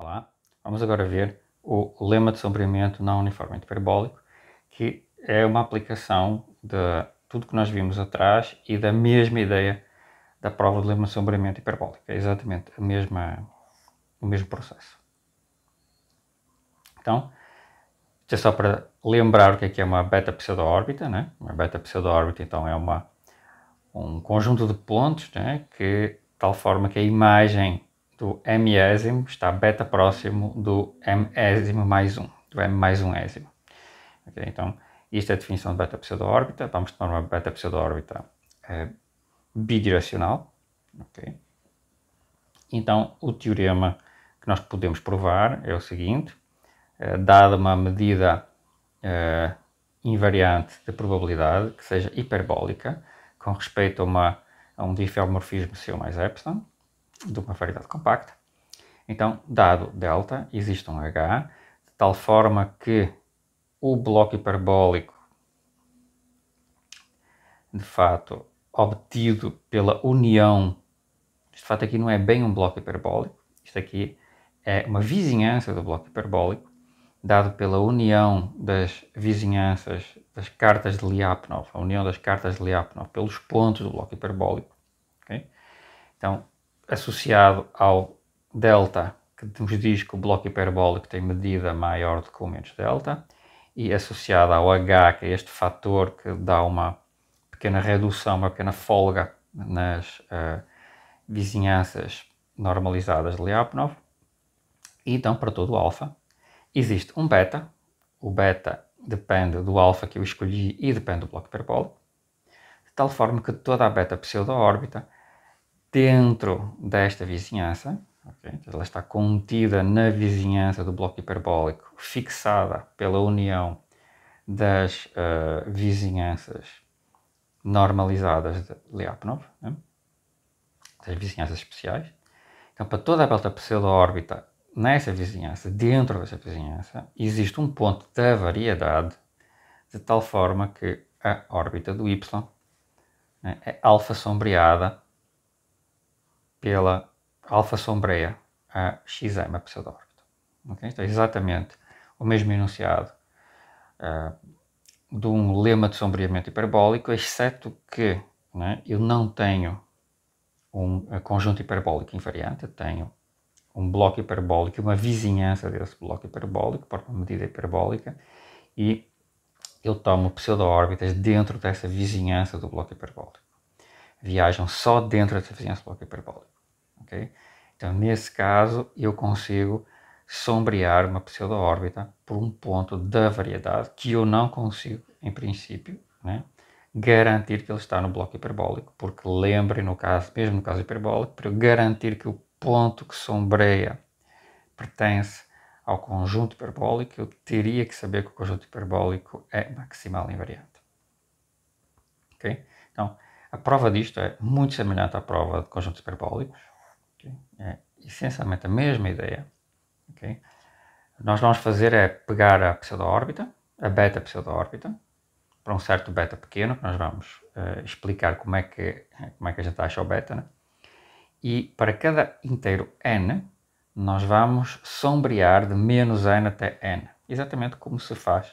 Olá. Vamos agora ver o lema de sombreamento não uniforme hiperbólico, que é uma aplicação de tudo que nós vimos atrás e da mesma ideia da prova de lema de sombreamento hiperbólico. É exatamente a mesma, o mesmo processo. Então, isto é só para lembrar o que é, que é uma beta pseudo-órbita. Né? Uma beta pseudo-órbita, então, é uma, um conjunto de pontos né? que, de tal forma que a imagem do mésimo está beta próximo do mésimo mais um do m mais umésimo. ésimo. Okay, então, isto é a definição de beta pseudo-órbita. Vamos tomar uma beta pseudo-órbita eh, bidirecional. Okay. Então, o teorema que nós podemos provar é o seguinte. Eh, dada uma medida eh, invariante de probabilidade que seja hiperbólica com respeito a, uma, a um difeomorfismo C mais epsilon, de uma variedade compacta. Então, dado delta, existe um H, de tal forma que o bloco hiperbólico, de fato, obtido pela união, de fato aqui não é bem um bloco hiperbólico, isto aqui é uma vizinhança do bloco hiperbólico, dado pela união das vizinhanças das cartas de Lyapunov, a união das cartas de Lyapunov pelos pontos do bloco hiperbólico. Okay? Então, associado ao delta, que nos diz que o bloco hiperbólico tem medida maior do que o menos delta, e associado ao H, que é este fator que dá uma pequena redução, uma pequena folga nas uh, vizinhanças normalizadas de Lyapunov. E então, para todo o alfa, existe um beta. O beta depende do alfa que eu escolhi e depende do bloco hiperbólico. De tal forma que toda a beta pseudo-órbita dentro desta vizinhança, okay? Então, ela está contida na vizinhança do bloco hiperbólico, fixada pela união das uh, vizinhanças normalizadas de Lyapunov, né? das vizinhanças especiais. Então, para toda a belta pseudo-órbita nessa vizinhança, dentro dessa vizinhança, existe um ponto da variedade de tal forma que a órbita do Y né, é alfa sombreada pela alfa sombreia a xama pseudórbita. Okay? Então, é exatamente o mesmo enunciado uh, de um lema de sombreamento hiperbólico, exceto que né, eu não tenho um conjunto hiperbólico invariante, eu tenho um bloco hiperbólico, uma vizinhança desse bloco hiperbólico, por uma medida hiperbólica, e eu tomo pseudo-órbitas dentro dessa vizinhança do bloco hiperbólico. Viajam só dentro dessa vizinhança do bloco hiperbólico ok? Então, nesse caso, eu consigo sombrear uma pseudo-órbita por um ponto da variedade que eu não consigo, em princípio, né, garantir que ele está no bloco hiperbólico, porque lembre, no caso, mesmo no caso hiperbólico, para eu garantir que o ponto que sombreia pertence ao conjunto hiperbólico, eu teria que saber que o conjunto hiperbólico é maximal invariante. Então, a prova disto é muito semelhante à prova de conjuntos hiperbólicos, Okay? É essencialmente é a mesma ideia. Okay? Nós vamos fazer é pegar a pseudo-órbita, a beta pseudo-órbita, para um certo beta pequeno, que nós vamos uh, explicar como é, que, como é que a gente acha o beta, né? e para cada inteiro n, nós vamos sombrear de menos n até n, exatamente como se faz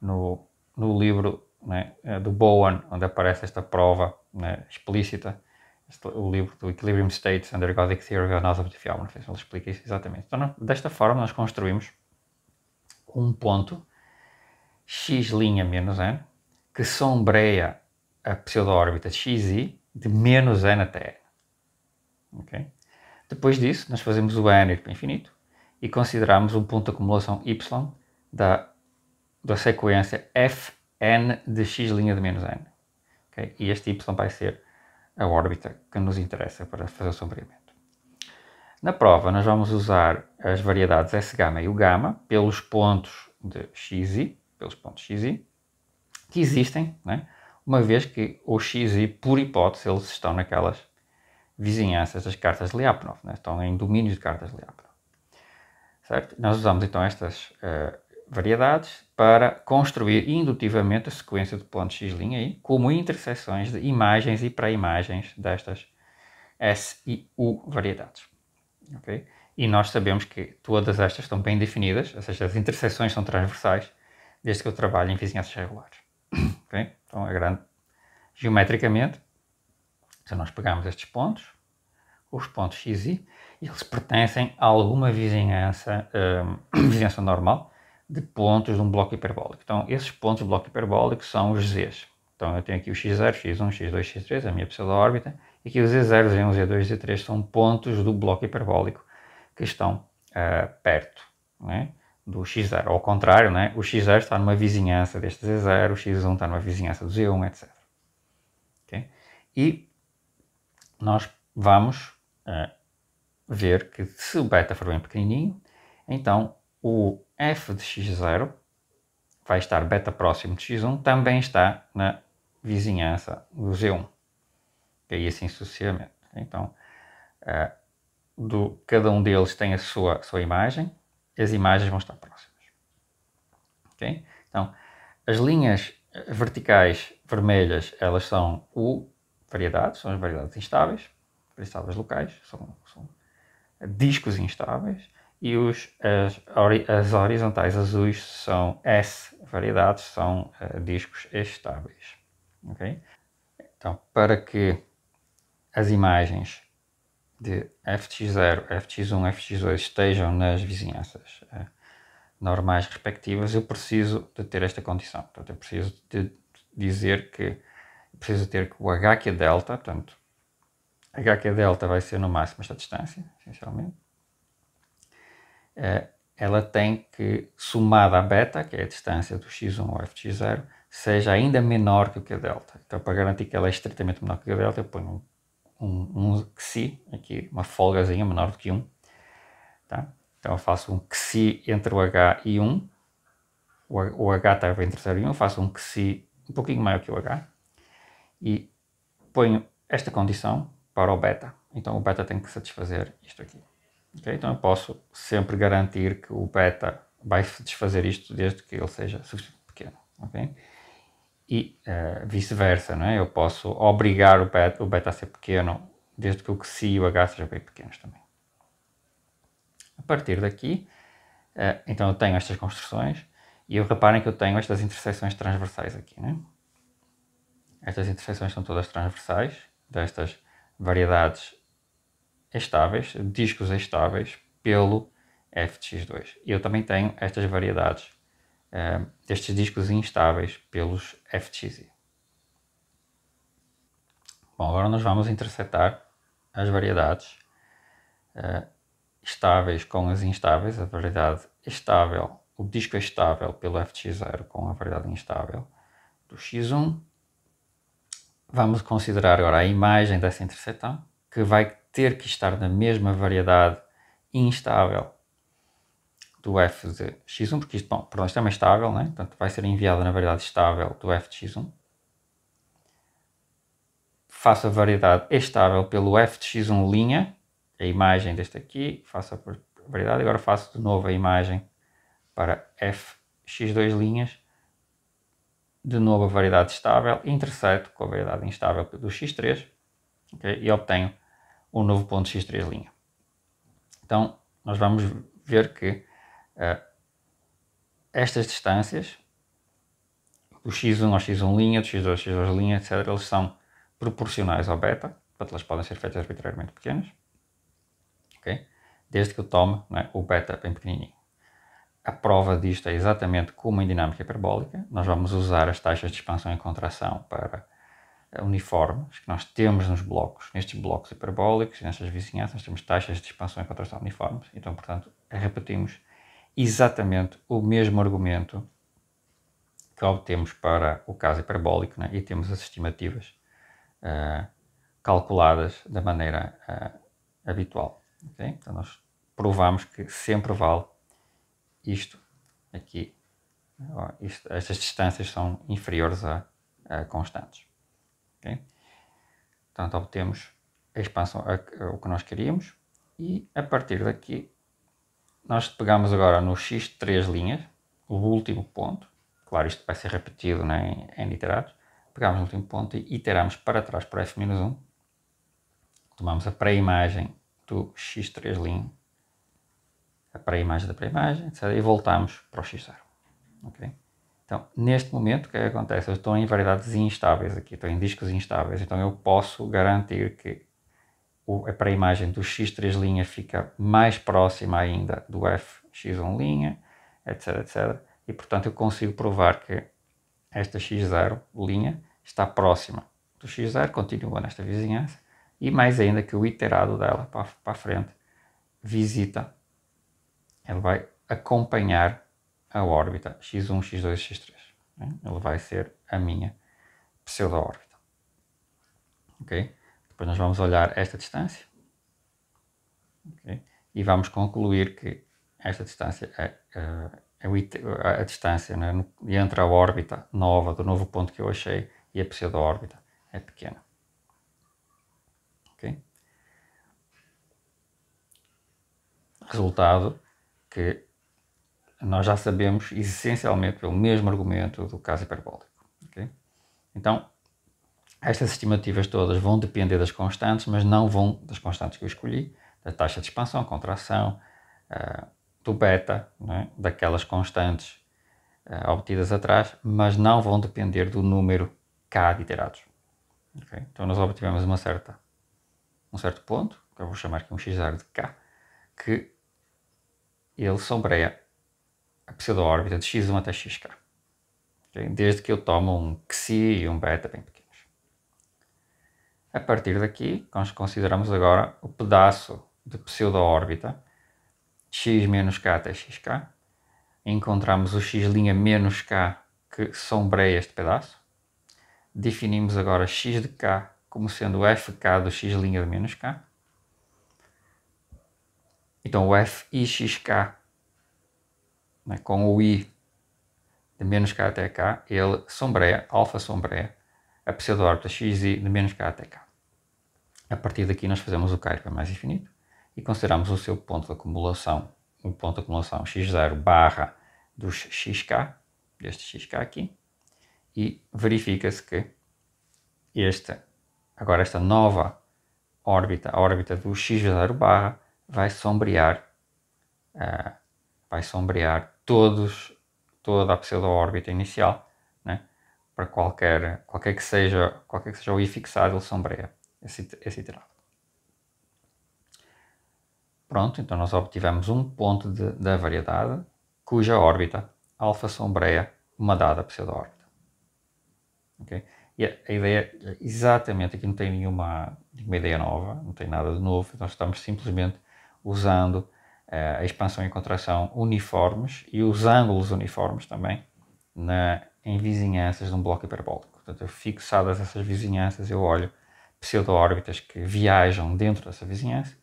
no, no livro né, do Bowen, onde aparece esta prova né, explícita o livro do Equilibrium State under Ergodic Theory of Nozzle Diffeomorphism, ele explica isso exatamente. Então, desta forma, nós construímos um ponto x' menos n que sombreia a pseudo-órbita xi de menos n até n. Okay? Depois disso, nós fazemos o n ir para infinito e consideramos um ponto de acumulação y da, da sequência fn de x' de menos n. Okay? E este y vai ser a órbita que nos interessa para fazer o sombreamento. Na prova, nós vamos usar as variedades S gama e o gama pelos pontos de x e pelos pontos x e que existem, né? uma vez que o x e por hipótese, eles estão naquelas vizinhanças das cartas de Lyapunov, né? estão em domínios de cartas de Lyapunov. Certo? Nós usamos então estas uh, variedades para construir indutivamente a sequência de pontos X' aí, como interseções de imagens e pré-imagens destas S e U variedades. Okay? E nós sabemos que todas estas estão bem definidas, ou seja, as interseções são transversais, desde que eu trabalho em vizinhanças regulares. Okay? Então, é grande. Geometricamente, se nós pegarmos estes pontos, os pontos X e Y, eles pertencem a alguma vizinhança, um, vizinhança normal, de pontos de um bloco hiperbólico. Então, esses pontos do bloco hiperbólico são os Zs. Então, eu tenho aqui o x0, x1, x2, x3, a minha pseudo-órbita, e aqui os z0, z1, z2, z3 são pontos do bloco hiperbólico que estão uh, perto né, do x0. Ao contrário, né, o x0 está numa vizinhança deste z0, o x1 está numa vizinhança do z1, etc. Okay? E nós vamos uh, ver que se o beta for bem pequenininho, então o f de x0 vai estar beta próximo de x1, também está na vizinhança do z1. E assim sucessivamente. Então, é, do, cada um deles tem a sua, sua imagem, as imagens vão estar próximas. Ok? Então, as linhas eh, verticais vermelhas, elas são o variedades, são as variedades instáveis, variedades locais, são, são discos instáveis e os, as, as horizontais azuis são S variedades, são uh, discos estáveis. Okay? Então, para que as imagens de FX0, FX1, FX2 estejam nas vizinhanças uh, normais respectivas, eu preciso de ter esta condição. Portanto, eu preciso de dizer que preciso ter que o HQ é delta, portanto, HQ é delta vai ser no máximo esta distância, essencialmente, eh, ela tem que, somada a beta, que é a distância do x1 ao fx 0 seja ainda menor que o que a é delta. Então, para garantir que ela é estritamente menor que é o delta, eu ponho um, um, um xi, aqui uma folgazinha menor do que 1. Tá? Então, eu faço um xi entre o h e 1. O, o h estava tá entre 0 e 1, faço um xi um pouquinho maior que o h. E ponho esta condição para o beta. Então, o beta tem que satisfazer isto aqui. Okay? Então eu posso sempre garantir que o beta vai desfazer isto desde que ele seja suficientemente pequeno. Okay? E uh, vice-versa, é? eu posso obrigar o beta, o beta a ser pequeno desde que o Xi e o H sejam bem pequenos também. A partir daqui, uh, então eu tenho estas construções e eu reparem que eu tenho estas interseções transversais aqui. é? Estas interseções são todas transversais destas variedades estáveis, discos estáveis, pelo F 2 E eu também tenho estas variedades uh, destes discos instáveis pelos FXI. Bom, agora nós vamos interceptar as variedades uh, estáveis com as instáveis, a variedade estável, o disco estável pelo FX0 com a variedade instável do X1. Vamos considerar agora a imagem dessa interseção, que vai ter que estar na mesma variedade instável do f de x1, porque isto, bom, perdão, isto é uma estável, né? portanto vai ser enviada na variedade estável do f de x1. Faço a variedade estável pelo f de x1 linha, a imagem deste aqui, faço a variedade, agora faço de novo a imagem para f x2 linhas, de novo a variedade estável, intercepto com a variedade instável do x3, okay? e obtenho um novo ponto x3 linha. Então, nós vamos ver que uh, estas distâncias, do x1 ao x1 linha, do x2 ao x2 linha, etc., eles são proporcionais ao beta, portanto elas podem ser feitas arbitrariamente pequenas, okay? desde que eu tome é, o beta bem pequenininho. A prova disto é exatamente como em dinâmica hiperbólica, nós vamos usar as taxas de expansão e contração para uniformes que nós temos nos blocos, nestes blocos hiperbólicos, nestas vizinhanças, temos taxas de expansão e contração uniformes. Então, portanto, repetimos exatamente o mesmo argumento que obtemos para o caso hiperbólico né? e temos as estimativas uh, calculadas da maneira uh, habitual. Okay? Então, nós provamos que sempre vale isto aqui. estas distâncias são inferiores a, a constantes. Okay? Portanto, obtemos então, a expansão, a, a, o que nós queríamos, e a partir daqui nós pegamos agora no x 3 três linhas, o último ponto, claro, isto vai ser repetido né, em iterados, pegamos o último ponto e iteramos para trás para f-1, tomamos a pré-imagem do x3 linha, a pré-imagem da pré-imagem, etc, e voltamos para o x0, então, neste momento, o é que acontece? Eu estou em variedades instáveis aqui, estou em discos instáveis, então eu posso garantir que o, é para a imagem do X3 fica mais próxima ainda do FX1 linha, etc, etc. E, portanto, eu consigo provar que esta X0 linha está próxima do X0, continua nesta vizinhança, e mais ainda que o iterado dela para, para a frente visita, ele vai acompanhar a órbita x1, x2, x3. Né? Ele vai ser a minha pseudo-órbita. Ok? Depois nós vamos olhar esta distância. Okay? E vamos concluir que esta distância é, eh, é, é a distância né, entre a órbita nova do novo ponto que eu achei e a pseudo-órbita é pequena. Okay? Resultado que nós já sabemos essencialmente pelo mesmo argumento do caso hiperbólico. Okay? Então, estas estimativas todas vão depender das constantes, mas não vão das constantes que eu escolhi, da taxa de expansão, contração, uh, do beta, né, daquelas constantes uh, obtidas atrás, mas não vão depender do número K de iterados. Okay? Então, nós obtivemos uma certa, um certo ponto, que eu vou chamar aqui um x0 de K, que ele sombreia a pseudo-órbita de x1 até xk. Okay? Desde que eu tomo um xi e um beta bem pequenos. A partir daqui, nós consideramos agora o pedaço de pseudo-órbita x menos k até xk. Encontramos o x' menos k que sombreia este pedaço. Definimos agora x de k como sendo fk do x' de menos k. Então o f e xk né, com o I de menos K até K, ele sombreia, alfa sombreia, a pseudo-órbita XI de menos K até K. A partir daqui nós fazemos o K para mais infinito e consideramos o seu ponto de acumulação, o um ponto de acumulação X0 barra dos XK, deste XK aqui, e verifica-se que esta, agora esta nova órbita, a órbita do X0 barra, vai sombrear, uh, vai sombrear todos, toda a pseudo-órbita inicial, né? para qualquer, qualquer, que seja, qualquer que seja o i fixado, ele sombreia esse, esse iterado. Pronto, então nós obtivemos um ponto de, da variedade cuja órbita alfa sombreia uma dada pseudo-órbita. Okay? E a ideia, exatamente, aqui não tem nenhuma, nenhuma ideia nova, não tem nada de novo, nós estamos simplesmente usando eh, a expansão e contração uniformes e os ângulos uniformes também na, em vizinhanças de um bloco hiperbólico. Portanto, fixadas essas vizinhanças, eu olho pseudo-órbitas que viajam dentro dessa vizinhança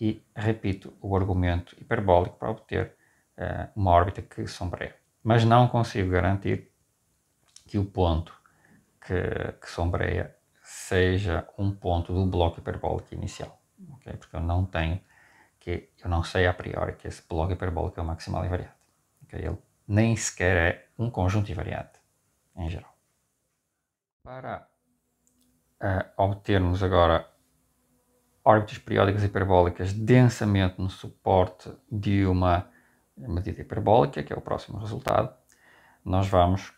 e repito o argumento hiperbólico para obter uh, uma órbita que sombreia. Mas não consigo garantir que o ponto que, que sombreia seja um ponto do bloco hiperbólico inicial, okay? porque eu não tenho que eu não sei a priori que esse blog hiperbólico é o maximal invariante. Okay? Ele nem sequer é um conjunto invariante, em geral. Para uh, obtermos agora órbitas periódicas hiperbólicas densamente no suporte de uma medida hiperbólica, que é o próximo resultado, nós vamos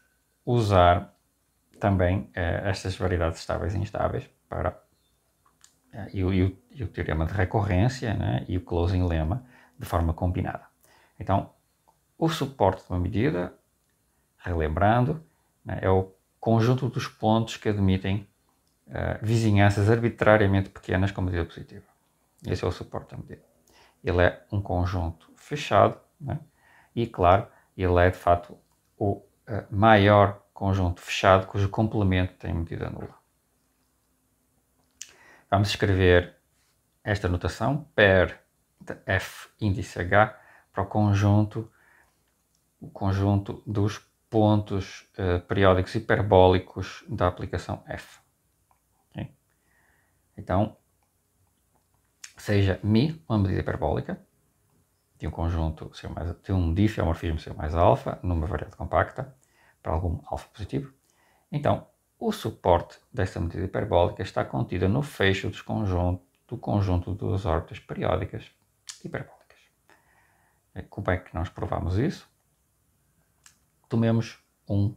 usar também uh, estas variedades estáveis e instáveis para é, e o, e o, e o teorema de recorrência né, e o closing lemma de forma combinada. Então, o suporte de uma medida, relembrando, né, é o conjunto dos pontos que admitem uh, vizinhanças arbitrariamente pequenas com medida positiva. Esse é o suporte da medida. Ele é um conjunto fechado né, e, claro, ele é de fato o uh, maior conjunto fechado cujo complemento tem medida nula. Vamos escrever esta notação per f índice h para o conjunto, o conjunto dos pontos eh, periódicos hiperbólicos da aplicação f. Okay? Então, seja mi uma medida hiperbólica de um conjunto de um difiomorfismo é ser mais alfa numa variedade compacta para algum alfa positivo. Então, o suporte dessa medida hiperbólica está contido no fecho conjunto, do conjunto das órbitas periódicas hiperbólicas. Eh, como é que nós provamos isso? Tomemos um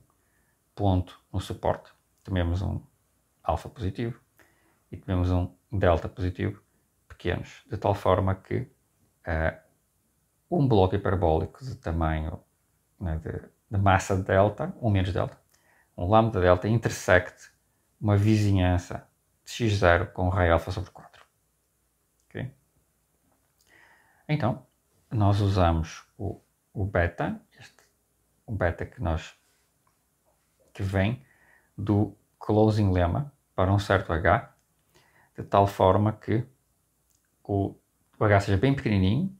ponto no suporte, tomemos um alfa positivo e tomemos um delta positivo pequenos, de tal forma que uh, um bloco hiperbólico de tamanho né, de, de massa delta, um menos delta, um lambda delta intersecte uma vizinhança de x0 com raio alfa sobre 4. Okay? Então, nós usamos o, o beta, este, o beta que nós que vem do closing lemma para um certo h, de tal forma que o, o h seja bem pequenininho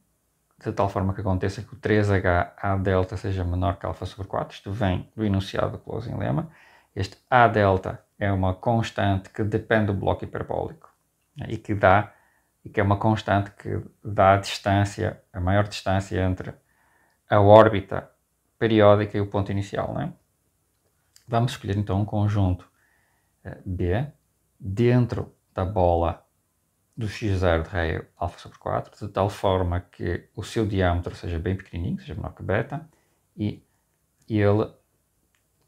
de tal forma que aconteça que o 3HA delta seja menor que alfa sobre 4. Isto vem do enunciado do closing lemma. Este A delta é uma constante que depende do bloco hiperbólico né, e que dá e que é uma constante que dá a distância, a maior distância entre a órbita periódica e o ponto inicial. Né? Vamos escolher então um conjunto eh, B dentro da bola do x0 de raio alfa sobre 4, de tal forma que o seu diâmetro seja bem pequenininho, seja menor que beta, e ele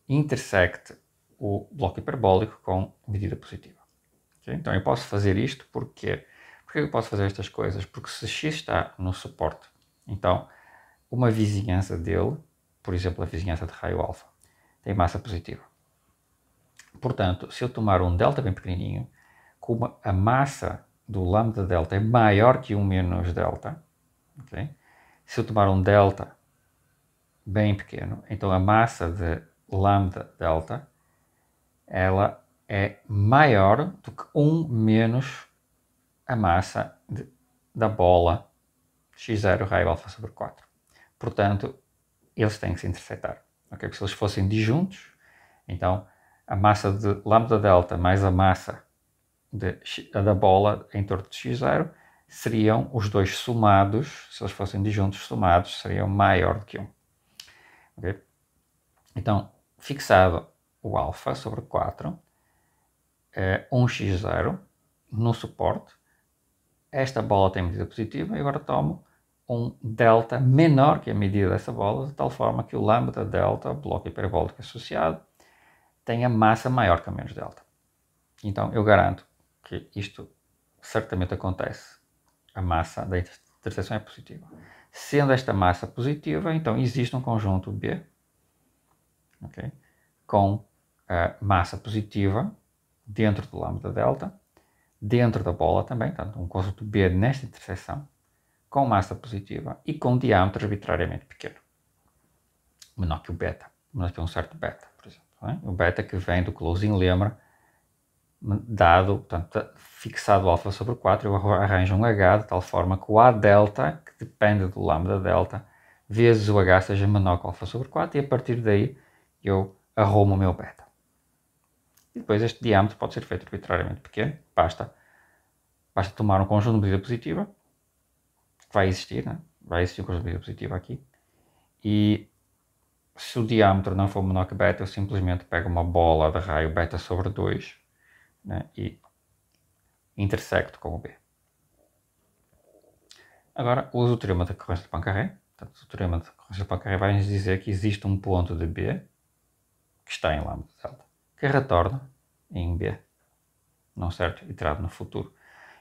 intersecte o bloco hiperbólico com medida positiva. Okay? Então eu posso fazer isto porque porque é eu posso fazer estas coisas? Porque se x está no suporte, então uma vizinhança dele, por exemplo a vizinhança de raio alfa, tem massa positiva. Portanto, se eu tomar um delta bem pequenininho, como a massa do lambda delta é maior que 1 menos delta, okay? se eu tomar um delta bem pequeno, então a massa de lambda delta ela é maior do que 1 menos a massa de, da bola x0 raio alfa sobre 4. Portanto, eles têm que se interceptar. Okay? Porque se eles fossem disjuntos, então a massa de lambda delta mais a massa de, da bola em torno de x0 seriam os dois somados, se eles fossem disjuntos somados, seriam maior do que 1. Okay? Então, fixado o alfa sobre 4, é 1x0 no suporte, esta bola tem medida positiva e agora tomo um delta menor que a medida dessa bola, de tal forma que o lambda delta, o bloco hiperbólico associado, tenha massa maior que o menos delta. Então, eu garanto que isto certamente acontece. A massa da interseção é positiva. Sendo esta massa positiva, então existe um conjunto B okay, com a massa positiva dentro do lambda delta, dentro da bola também, portanto, um conjunto B nesta interseção, com massa positiva e com diâmetro arbitrariamente pequeno, menor que o beta, menor que um certo beta, por exemplo. É? O beta que vem do closing lemma dado, portanto, fixado alfa sobre 4, eu arranjo um h de tal forma que o a delta, que depende do lambda delta, vezes o h seja menor que alfa sobre 4 e a partir daí eu arrumo o meu beta. E depois este diâmetro pode ser feito arbitrariamente pequeno, basta, basta tomar um conjunto de medida positiva, que vai existir, né? vai existir um conjunto de medida positiva aqui, e se o diâmetro não for menor que beta, eu simplesmente pego uma bola de raio beta sobre 2 né, e intersecto com o B. Agora, uso o teorema da corrente de pancarré. o teorema da corrente de pancarré vai nos dizer que existe um ponto de B que está em lambda delta, que retorna em B, não certo? Iterado no futuro.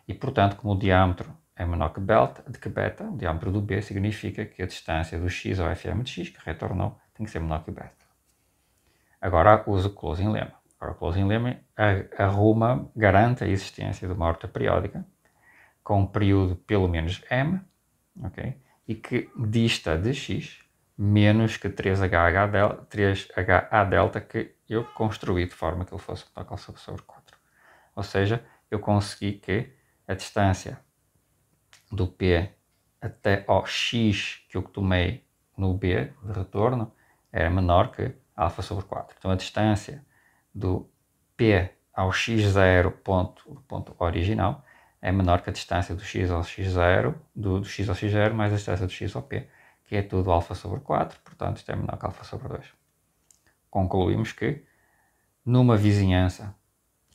E, portanto, como o diâmetro é menor que beta, de que beta, o diâmetro do B significa que a distância do x ao fm de x, que retornou, tem que ser menor que beta. Agora uso o closing lemma. Ora, o closing lemma arruma, garante a existência de uma horta periódica com um período pelo menos m, ok? E que dista de x menos que 3HH delta, 3HA delta que eu construí de forma que ele fosse radical sobre 4. Ou seja, eu consegui que a distância do P até ao X que eu tomei no B de retorno era menor que alfa sobre 4. Então a distância do P ao x0 ponto, ponto original é menor que a distância do x ao x0, do, do x ao x0 mais a distância do x ao P, que é tudo alfa sobre 4, portanto isto é menor que alfa sobre 2. Concluímos que numa vizinhança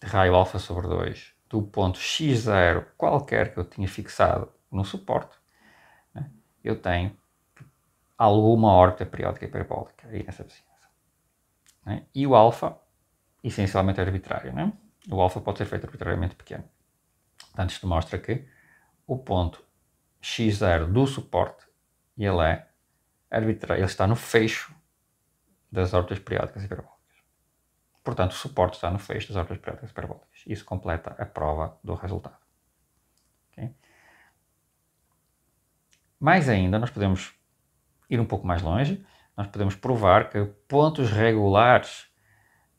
de raio alfa sobre 2 do ponto x0 qualquer que eu tinha fixado no suporte, né, eu tenho alguma órbita periódica hiperbólica aí nessa vizinhança. Né? E o alfa essencialmente arbitrário. Né? O alfa pode ser feito arbitrariamente pequeno. Portanto, isto mostra que o ponto x0 do suporte ele é arbitrário, ele está no fecho das órbitas periódicas hiperbólicas. Portanto, o suporte está no fecho das órbitas periódicas hiperbólicas. Isso completa a prova do resultado. Okay? Mais ainda, nós podemos ir um pouco mais longe, nós podemos provar que pontos regulares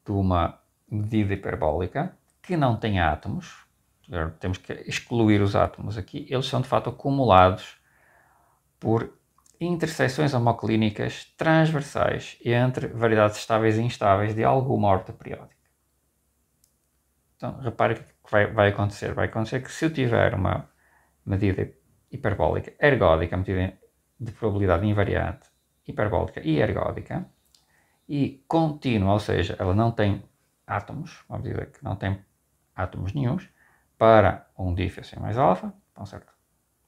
de uma medida hiperbólica que não tem átomos, temos que excluir os átomos aqui, eles são de fato acumulados por interseções homoclínicas transversais entre variedades estáveis e instáveis de alguma horta periódica. Então, repare o que é vai, vai, acontecer. Vai acontecer que se eu tiver uma medida hiperbólica ergódica, medida de probabilidade invariante hiperbólica e ergódica, e contínua, ou seja, ela não tem átomos, vamos dizer que não tem átomos nenhums, para um dif mais alfa, para então, um certo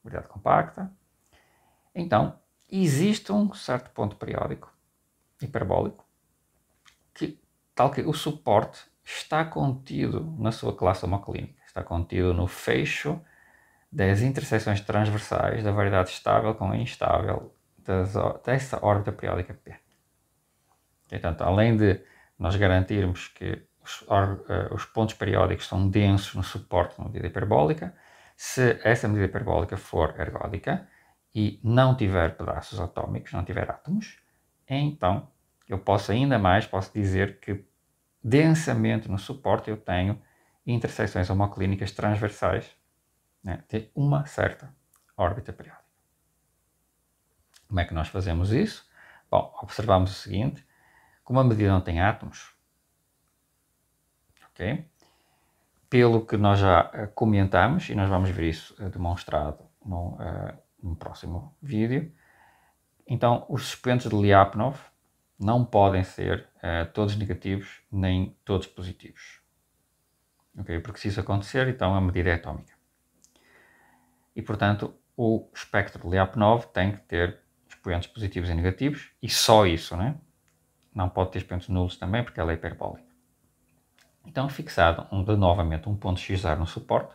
unidade compacta. Então, existe um certo ponto periódico, hiperbólico, que, tal que o suporte está contido na sua classe homoclínica, está contido no fecho das interseções transversais da variedade estável com a instável dessa órbita periódica P portanto, além de nós garantirmos que os, eh, os, pontos periódicos são densos no suporte de medida hiperbólica, se essa medida hiperbólica for ergódica e não tiver pedaços atómicos, não tiver átomos, então eu posso ainda mais posso dizer que densamente no suporte eu tenho intersecções homoclínicas transversais né, de uma certa órbita periódica. Como é que nós fazemos isso? Bom, observamos o seguinte, como a medida não tem átomos, ok? Pelo que nós já eh, comentámos e nós vamos ver isso eh, demonstrado no, uh, no próximo vídeo, então os suspensos de Lyapunov não podem ser uh, todos negativos nem todos positivos, Porque se isso acontecer, então a medida é atómica. E portanto, o espectro de Lyapunov tem que ter expoentes positivos e negativos e só isso, né? não pode ter pontos nulos também, porque ela é hiperbólica. Então, fixado um, de, novamente um ponto x x0 no suporte,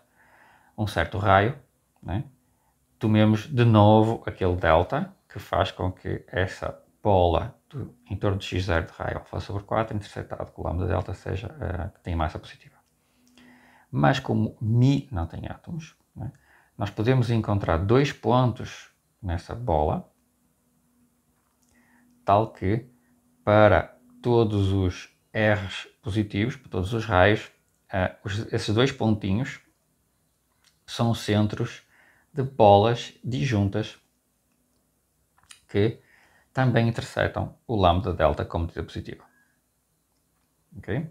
um certo raio, né? tomemos de novo aquele delta que faz com que essa bola do, em torno de x0 de raio alfa sobre 4 interceptado com lambda delta seja uh, que tem massa positiva. Mas como Mi não tem átomos, né? nós podemos encontrar dois pontos nessa bola, tal que para todos os R's positivos, para todos os raios, ah, esses dois pontinhos são centros de bolas disjuntas que também interceptam o lambda delta como medida positiva. Ok?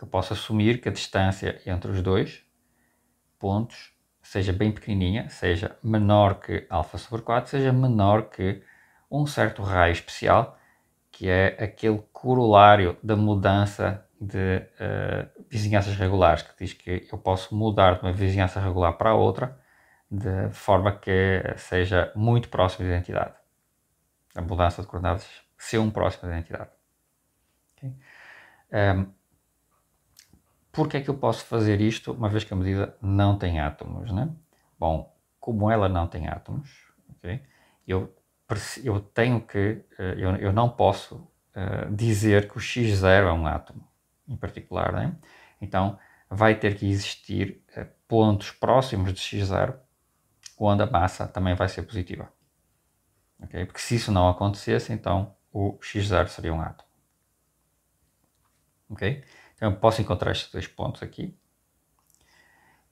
Eu posso assumir que a distância entre os dois pontos seja bem pequenininha, seja menor que alfa sobre 4, seja menor que um certo raio especial, que é aquele corolário da mudança de uh, vizinhanças regulares, que diz que eu posso mudar de uma vizinhança regular para outra de forma que seja muito próximo da identidade. A mudança de coordenadas ser um próximo da identidade. Okay? Um, ehm, porque é que eu posso fazer isto, uma vez que a medida não tem átomos? Né? Bom, como ela não tem átomos, okay, eu eu tenho que, eh, eu, eu não posso uh, dizer que o X0 é um átomo em particular, né? Então vai ter que existir uh, pontos próximos de X0 onde a massa também vai ser positiva. Okay? Porque se isso não acontecesse, então o X0 seria um átomo. Então eu posso encontrar estes dois pontos aqui.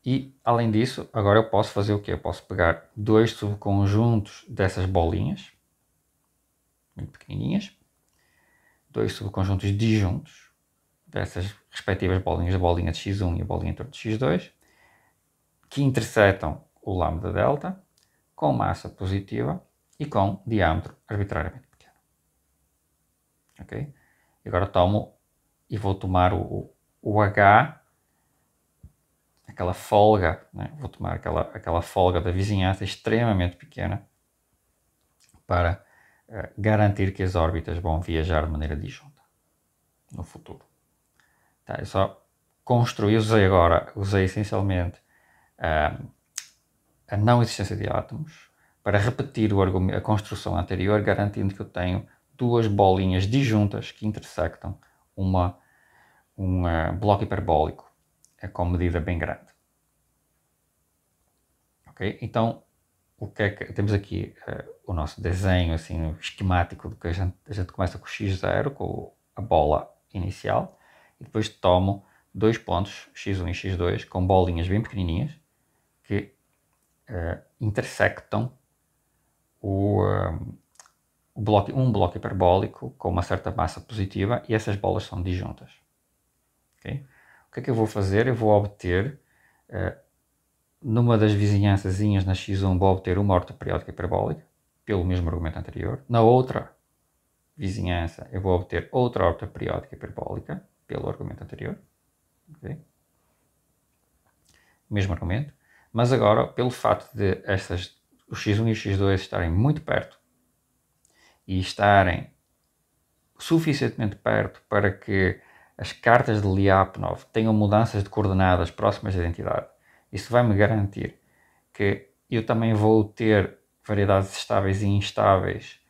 E além disso, agora eu posso fazer o que? Eu posso pegar dois subconjuntos dessas bolinhas, muito pequenininhas, dois subconjuntos disjuntos dessas respectivas bolinhas, a bolinha de x1 e a bolinha de x2, que interceptam o lambda delta com massa positiva e com diâmetro arbitrariamente pequeno. Ok? Agora tomo e vou tomar o, o H aquela folga, né? vou tomar aquela, aquela folga da vizinhança extremamente pequena para uh, garantir que as órbitas vão viajar de maneira disjunta no futuro. Tá, eu só construí, usei agora, usei essencialmente uh, a não existência de átomos para repetir a construção anterior, garantindo que eu tenho duas bolinhas disjuntas que intersectam uma, um uh, bloco hiperbólico é com medida bem grande ok? Então, o que é que temos aqui uh, o nosso desenho assim esquemático do que a gente, a gente começa com x0 com a bola inicial e depois tomo dois pontos x1 e x2 com bolinhas bem pequenininhas que uh, intersectam o, um, eh, o bloco, um bloco hiperbólico com uma certa massa positiva e essas bolas são disjuntas. Okay? O que é que eu vou fazer? Eu vou obter uh, numa das vizinhanças na X1 vou obter uma horta periódica hiperbólica, pelo mesmo argumento anterior. Na outra vizinhança eu vou obter outra horta periódica hiperbólica, pelo argumento anterior. Okay? Mesmo argumento. Mas agora, pelo facto de estas, o X1 e o X2 estarem muito perto e estarem suficientemente perto para que as cartas de Lyapunov tenham mudanças de coordenadas próximas da identidade, isso vai me garantir que eu também vou ter variedades estáveis e instáveis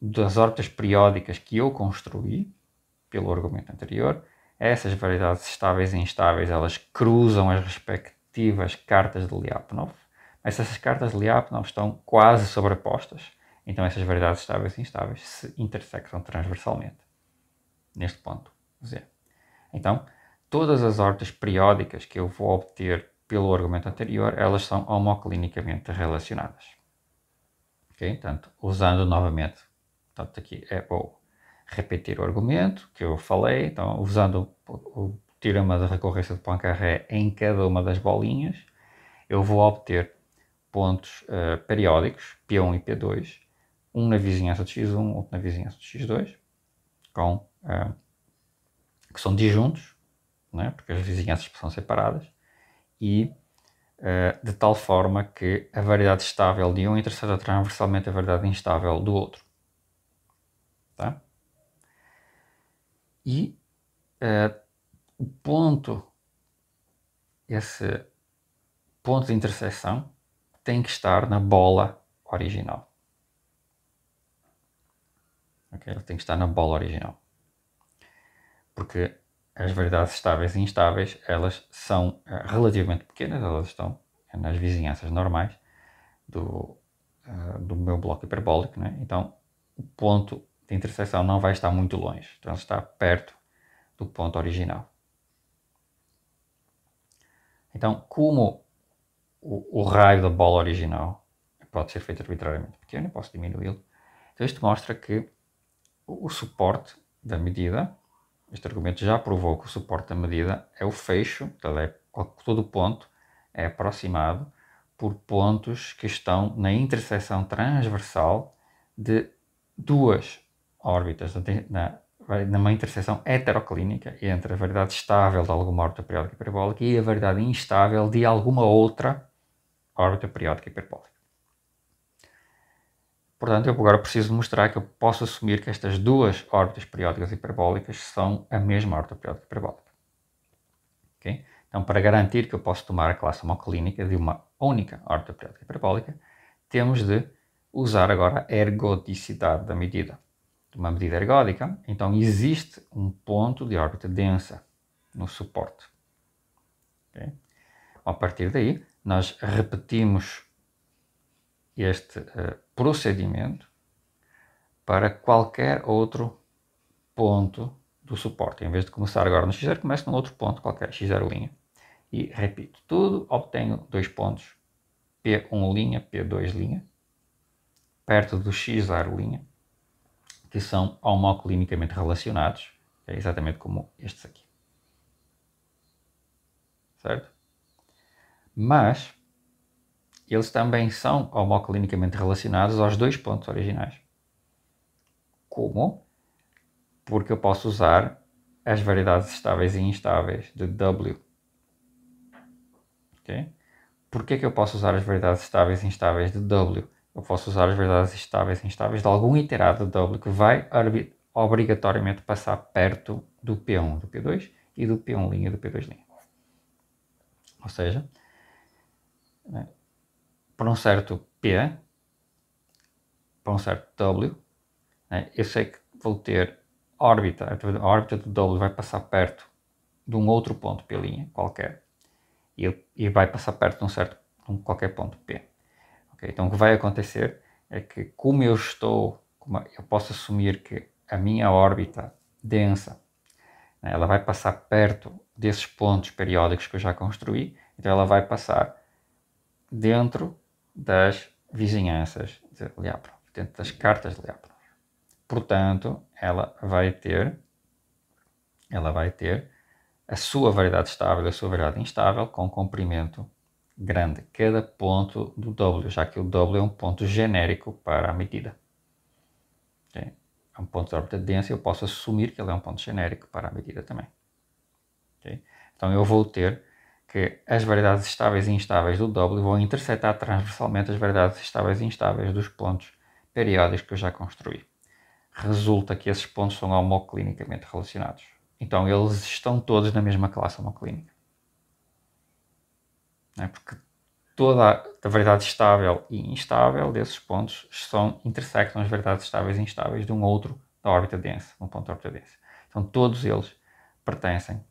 das órbitas periódicas que eu construí, pelo argumento anterior. Essas variedades estáveis e instáveis, elas cruzam as respectivas cartas de Lyapunov, mas essas cartas de Lyapunov estão quase sobrepostas. Então essas variedades estáveis e instáveis se intersectam transversalmente. Neste ponto, Z. Então, todas as hortas periódicas que eu vou obter pelo argumento anterior, elas são homoclinicamente relacionadas. Ok? Portanto, usando novamente, portanto, aqui é bom repetir o argumento que eu falei, então, usando o, o teorema da recorrência de Poincaré em cada uma das bolinhas, eu vou obter pontos uh, periódicos, P1 e P2, um na vizinhança de X1, outro na vizinhança de X2, com, uh, que são disjuntos, né? porque as vizinhanças são separadas, e uh, de tal forma que a variedade estável de um intercepta transversalmente é a variedade instável do outro. Tá? E uh, o ponto, esse ponto de intersecção, tem que estar na bola original. Okay? Ele tem que estar na bola original. Porque as variedades estáveis e instáveis, elas são eh, relativamente pequenas, elas estão nas vizinhanças normais do, eh, do meu bloco hiperbólico, né? então o ponto de intersecção não vai estar muito longe, então está perto do ponto original. Então, como o, o raio da bola original pode ser feito arbitrariamente pequeno, posso diminuí-lo, então isto mostra que o, o suporte da medida este argumento já provou que o suporte da medida é o fecho, é, todo ponto é aproximado por pontos que estão na interseção transversal de duas órbitas, na, numa interseção heteroclínica entre a variedade estável de alguma órbita periódica hiperbólica e a variedade instável de alguma outra órbita periódica hiperbólica. Portanto, eu agora preciso mostrar que eu posso assumir que estas duas órbitas periódicas hiperbólicas são a mesma órbita periódica hiperbólica. Okay? Então, para garantir que eu posso tomar a classe homoclínica de uma única órbita periódica hiperbólica, temos de usar agora a ergodicidade da medida. de Uma medida ergódica, então existe um ponto de órbita densa no suporte. Okay? A partir daí, nós repetimos este uh, procedimento para qualquer outro ponto do suporte. Em vez de começar agora no X0, começo num outro ponto qualquer, X0 linha. E repito tudo, obtenho dois pontos P1 linha, P2 linha, perto do X0 linha, que são homoclinicamente relacionados, é exatamente como estes aqui. Certo? Mas eles também são homoclinicamente relacionados aos dois pontos originais. Como? Porque eu posso usar as variedades estáveis e instáveis de W. Okay? Porquê que eu posso usar as variedades estáveis e instáveis de W? Eu posso usar as variedades estáveis e instáveis de algum iterado de W que vai obrigatoriamente passar perto do P1 do P2 e do P1' do P2'. Ou seja, né, para um certo P, para um certo W, né, eu sei que vou ter órbita, a órbita do W vai passar perto de um outro ponto P' qualquer e, e vai passar perto de um certo de um qualquer ponto P. Okay, então o que vai acontecer é que como eu estou, como eu posso assumir que a minha órbita densa né, ela vai passar perto desses pontos periódicos que eu já construí, então ela vai passar dentro das vizinhanças de Leapro, dentro das cartas de Leapro. Portanto, ela vai ter ela vai ter a sua variedade estável e a sua variedade instável com comprimento grande, cada ponto do W, já que o W é um ponto genérico para a medida. É um ponto de órbita densa, eu posso assumir que ele é um ponto genérico para a medida também. Okay? Então eu vou ter que as variedades estáveis e instáveis do W vão interceptar transversalmente as variedades estáveis e instáveis dos pontos periódicos que eu já construí. Resulta que esses pontos são homoclinicamente relacionados. Então eles estão todos na mesma classe homoclínica. É? Porque toda a variedade estável e instável desses pontos são, intersectam as variedades estáveis e instáveis de um outro da órbita densa, um ponto da órbita densa. Então todos eles pertencem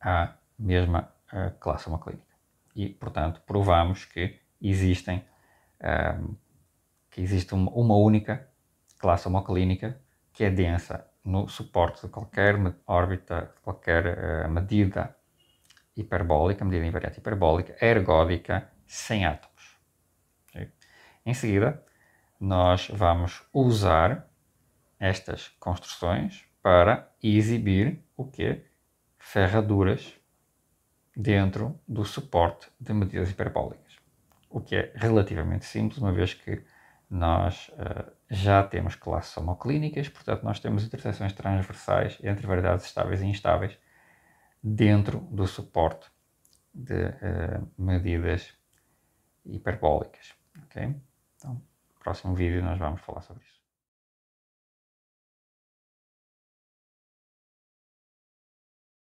à mesma uh, classe hemoclínica. E, portanto, provamos que existem ehm, que existe uma única classe homoclínica que é densa no suporte de qualquer órbita, de qualquer uh, medida hiperbólica, medida invariante hiperbólica, ergódica, sem átomos. Okay? Em seguida, nós vamos usar estas construções para exibir o que? Ferraduras dentro do suporte de medidas hiperbólicas, o que é relativamente simples, uma vez que nós uh, já temos classes homoclínicas, portanto nós temos interseções transversais entre variedades estáveis e instáveis dentro do suporte de uh, medidas hiperbólicas. Okay? Então, no próximo vídeo nós vamos falar sobre isso.